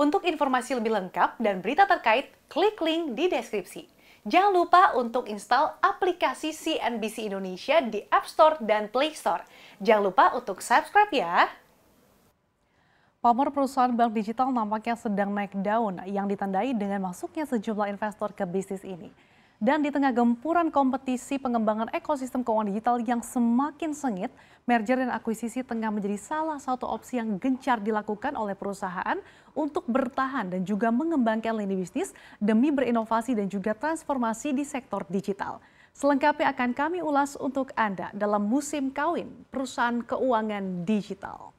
Untuk informasi lebih lengkap dan berita terkait, klik link di deskripsi. Jangan lupa untuk install aplikasi CNBC Indonesia di App Store dan Play Store. Jangan lupa untuk subscribe ya. Pamor perusahaan bank digital nampaknya sedang naik daun yang ditandai dengan masuknya sejumlah investor ke bisnis ini. Dan di tengah gempuran kompetisi pengembangan ekosistem keuangan digital yang semakin sengit, merger dan akuisisi tengah menjadi salah satu opsi yang gencar dilakukan oleh perusahaan untuk bertahan dan juga mengembangkan lini bisnis demi berinovasi dan juga transformasi di sektor digital. Selengkapnya akan kami ulas untuk Anda dalam musim kawin perusahaan keuangan digital.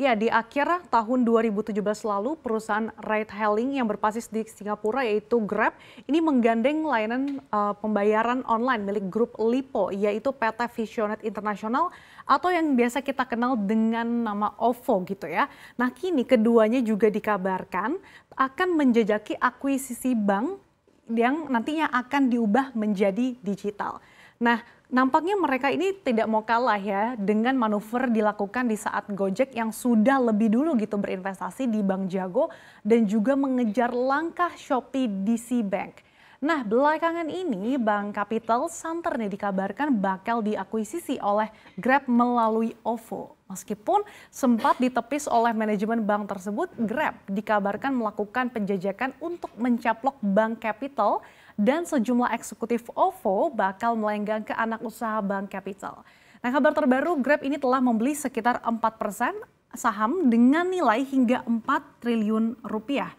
Ya, di akhir tahun 2017 lalu, perusahaan ride hailing yang berbasis di Singapura yaitu Grab ini menggandeng layanan uh, pembayaran online milik grup Lipo yaitu PT Visionet International atau yang biasa kita kenal dengan nama OVO gitu ya. Nah, kini keduanya juga dikabarkan akan menjejaki akuisisi bank yang nantinya akan diubah menjadi digital. Nah, nampaknya mereka ini tidak mau kalah ya dengan manuver dilakukan di saat Gojek yang sudah lebih dulu gitu berinvestasi di Bank Jago dan juga mengejar langkah Shopee DC Bank. Nah, belakangan ini Bank Capital Santer nih dikabarkan bakal diakuisisi oleh Grab melalui OVO. Meskipun sempat ditepis oleh manajemen bank tersebut, Grab dikabarkan melakukan penjajakan untuk mencaplok Bank Capital dan sejumlah eksekutif OVO bakal melenggang ke anak usaha Bank Capital. Nah kabar terbaru Grab ini telah membeli sekitar 4 persen saham dengan nilai hingga 4 triliun rupiah.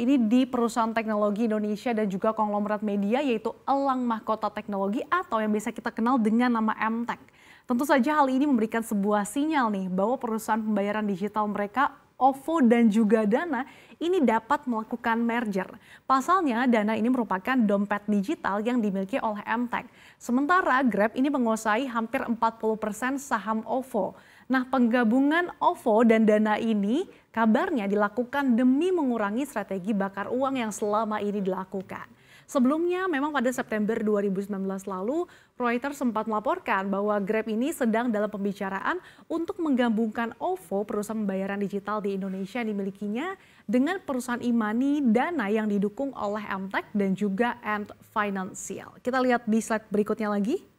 Ini di perusahaan teknologi Indonesia dan juga konglomerat media yaitu Elang Mahkota Teknologi atau yang biasa kita kenal dengan nama MTech. Tentu saja hal ini memberikan sebuah sinyal nih bahwa perusahaan pembayaran digital mereka OVO dan juga Dana ini dapat melakukan merger. Pasalnya Dana ini merupakan dompet digital yang dimiliki oleh MTech. Sementara Grab ini menguasai hampir 40% saham OVO. Nah, penggabungan OVO dan Dana ini kabarnya dilakukan demi mengurangi strategi bakar uang yang selama ini dilakukan. Sebelumnya memang pada September 2019 lalu Reuters sempat melaporkan bahwa Grab ini sedang dalam pembicaraan untuk menggabungkan OVO, perusahaan pembayaran digital di Indonesia yang dimilikinya dengan perusahaan Imani e Dana yang didukung oleh Amtech dan juga Ant Financial. Kita lihat di slide berikutnya lagi.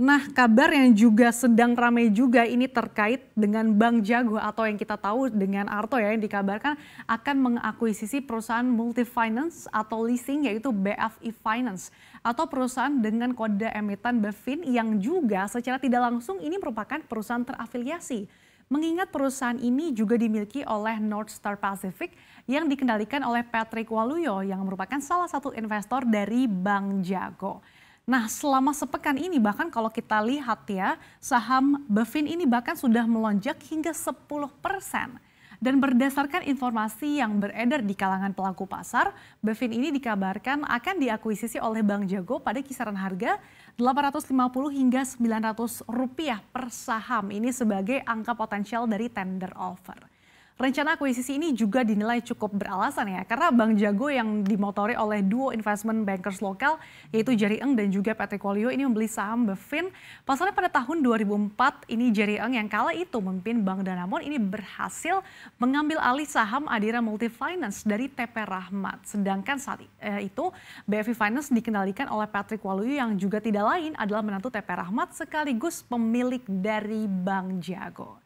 Nah, kabar yang juga sedang ramai juga ini terkait dengan Bank Jago atau yang kita tahu dengan Arto ya yang dikabarkan akan mengakuisisi perusahaan multi finance atau leasing yaitu BFI e Finance atau perusahaan dengan kode emiten Befin yang juga secara tidak langsung ini merupakan perusahaan terafiliasi. Mengingat perusahaan ini juga dimiliki oleh North Star Pacific yang dikendalikan oleh Patrick Waluyo yang merupakan salah satu investor dari Bank Jago. Nah, selama sepekan ini bahkan kalau kita lihat ya, saham Bevin ini bahkan sudah melonjak hingga 10 persen. Dan berdasarkan informasi yang beredar di kalangan pelaku pasar, Bevin ini dikabarkan akan diakuisisi oleh Bank Jago pada kisaran harga 850 hingga 900 rupiah per saham. Ini sebagai angka potensial dari tender offer. Rencana akuisisi ini juga dinilai cukup beralasan ya, karena Bank Jago yang dimotori oleh duo investment bankers lokal yaitu Jerry Eng dan juga Patrick Waluyo ini membeli saham Bevin. Pasalnya pada tahun 2004 ini Jerry Eng yang kala itu memimpin Bank Danamon ini berhasil mengambil alih saham Adira Multifinance dari TP Rahmat. Sedangkan saat eh, itu BFI Finance dikendalikan oleh Patrick Waluyo yang juga tidak lain adalah menantu TP Rahmat sekaligus pemilik dari Bank Jago.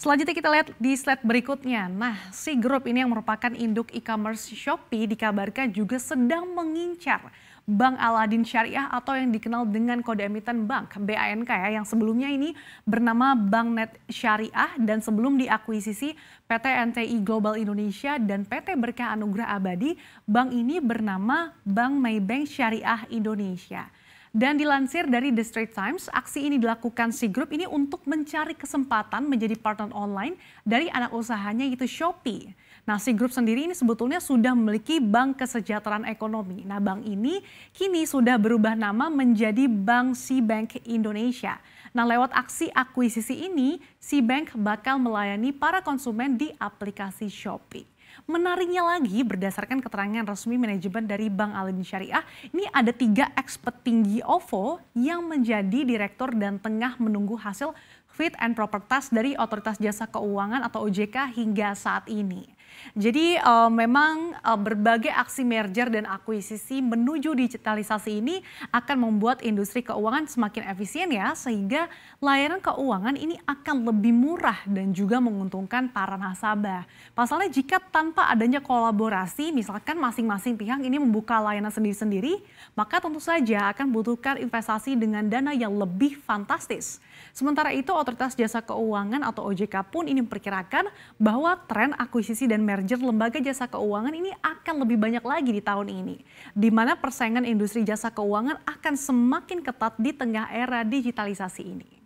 Selanjutnya kita lihat di slide berikutnya. Nah, si grup ini yang merupakan induk e-commerce Shopee dikabarkan juga sedang mengincar Bank Aladin Syariah atau yang dikenal dengan kode emiten bank BANK ya yang sebelumnya ini bernama Bank Net Syariah dan sebelum diakuisisi PT NTI Global Indonesia dan PT Berkah Anugrah Abadi, bank ini bernama Bank Maybank Syariah Indonesia. Dan dilansir dari The Straits Times, aksi ini dilakukan si grup ini untuk mencari kesempatan menjadi partner online dari anak usahanya yaitu Shopee. Nah, si grup sendiri ini sebetulnya sudah memiliki Bank Kesejahteraan Ekonomi. Nah, bank ini kini sudah berubah nama menjadi Bank Si Bank Indonesia. Nah, lewat aksi akuisisi ini, Si Bank bakal melayani para konsumen di aplikasi Shopee. Menariknya lagi berdasarkan keterangan resmi manajemen dari Bank Alim Syariah, ini ada tiga eks petinggi OVO yang menjadi direktur dan tengah menunggu hasil fit and proper test dari Otoritas Jasa Keuangan atau OJK hingga saat ini. Jadi uh, memang uh, berbagai aksi merger dan akuisisi menuju digitalisasi ini akan membuat industri keuangan semakin efisien ya sehingga layanan keuangan ini akan lebih murah dan juga menguntungkan para nasabah. Pasalnya jika tanpa adanya kolaborasi misalkan masing-masing pihak ini membuka layanan sendiri-sendiri maka tentu saja akan butuhkan investasi dengan dana yang lebih fantastis. Sementara itu Otoritas Jasa Keuangan atau OJK pun ini memperkirakan bahwa tren akuisisi dan dan merger lembaga jasa keuangan ini akan lebih banyak lagi di tahun ini. Di mana persaingan industri jasa keuangan akan semakin ketat di tengah era digitalisasi ini.